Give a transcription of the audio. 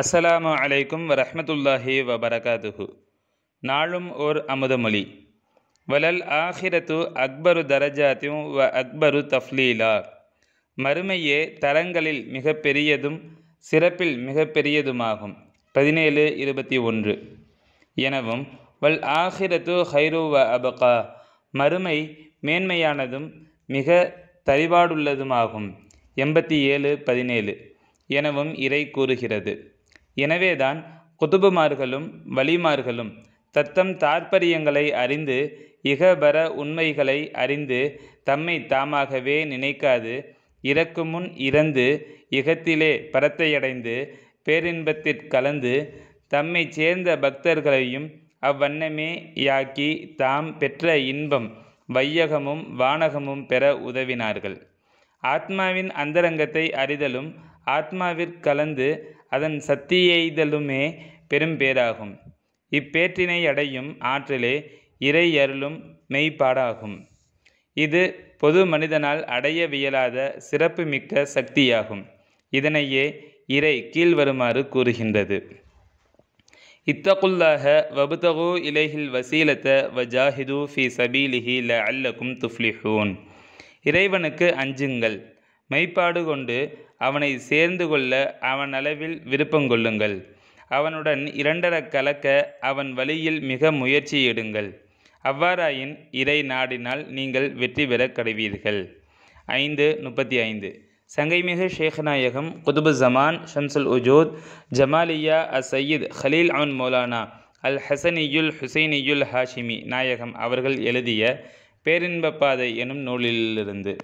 அஸ்ஸலாமு அலைக்கும் வரஹமத்துல்லாஹி வபரகாதுஹு நாளும் ஓர் அமுதமொழி வலல் ஆஹிரத்து அக்பரு தரஜாத்தியும் வ அக்பரு தஃப்லீலா மறுமையே தரங்களில் மிக பெரியதும் சிறப்பில் மிக பெரியதுமாகும் பதினேழு இருபத்தி ஒன்று எனவும் வல் ஆஹிரத்து ஹைரு வ அபகா மறுமை மேன்மையானதும் மிக தரிபாடுள்ளதுமாகும் எண்பத்தி ஏழு பதினேழு எனவும் இறை கூறுகிறது எனவேதான் குதுபுமார்களும் வலிமார்களும் தத்தம் தாற்பரியங்களை அறிந்து இகபர உண்மைகளை அறிந்து தம்மை தாமாகவே நினைக்காது இறக்குமுன் இறந்து இகத்திலே பரத்தையடைந்து பேரின்பத்திற்கலந்து தம்மை சேர்ந்த பக்தர்களையும் அவ்வண்ணமே யாக்கி தாம் பெற்ற இன்பம் வையகமும் வானகமும் பெற உதவினார்கள் ஆத்மாவின் அந்தரங்கத்தை அறிதலும் ஆத்மாவிற் கலந்து அதன் சத்தியெய்தலுமே பெரும்பேறாகும் இப்பேற்றினை அடையும் ஆற்றலே இறை அருளும் மெய்ப்பாடாகும் இது பொது மனிதனால் அடையவியலாத சிறப்புமிக்க சக்தியாகும் இதனையே இறை கீழ்வருமாறு கூறுகின்றது இத்தகுல்லாக வபுதகு இலைகில் வசீலத்த வஜாஹிது ஃபி சபீலிஹி ல அல்லக்கும் துஃப்லிஹூன் இறைவனுக்கு அஞ்சுங்கள் மெய்ப்பாடு கொண்டு அவனை சேர்ந்து கொள்ள அவன் அளவில் விருப்பம் கொள்ளுங்கள் அவனுடன் இரண்டர கலக்க அவன் வழியில் மிக முயற்சி எடுங்கள் அவ்வாறாயின் இறை நாடினால் நீங்கள் வெற்றி பெற கடைவீர்கள் ஐந்து முப்பத்தி ஐந்து சங்கைமிகு ஷேக்நாயகம் குதுபு ஜமான் ஷம்சுல் உஜூத் ஜமாலியா அ சையீத் ஹலீல் அவன் மௌலானா அல் ஹசனியுல் ஹுசைனியுல் ஹாஷிமி நாயகம் அவர்கள் எழுதிய பேரின்பப்பாதை எனும் நூலிலிருந்து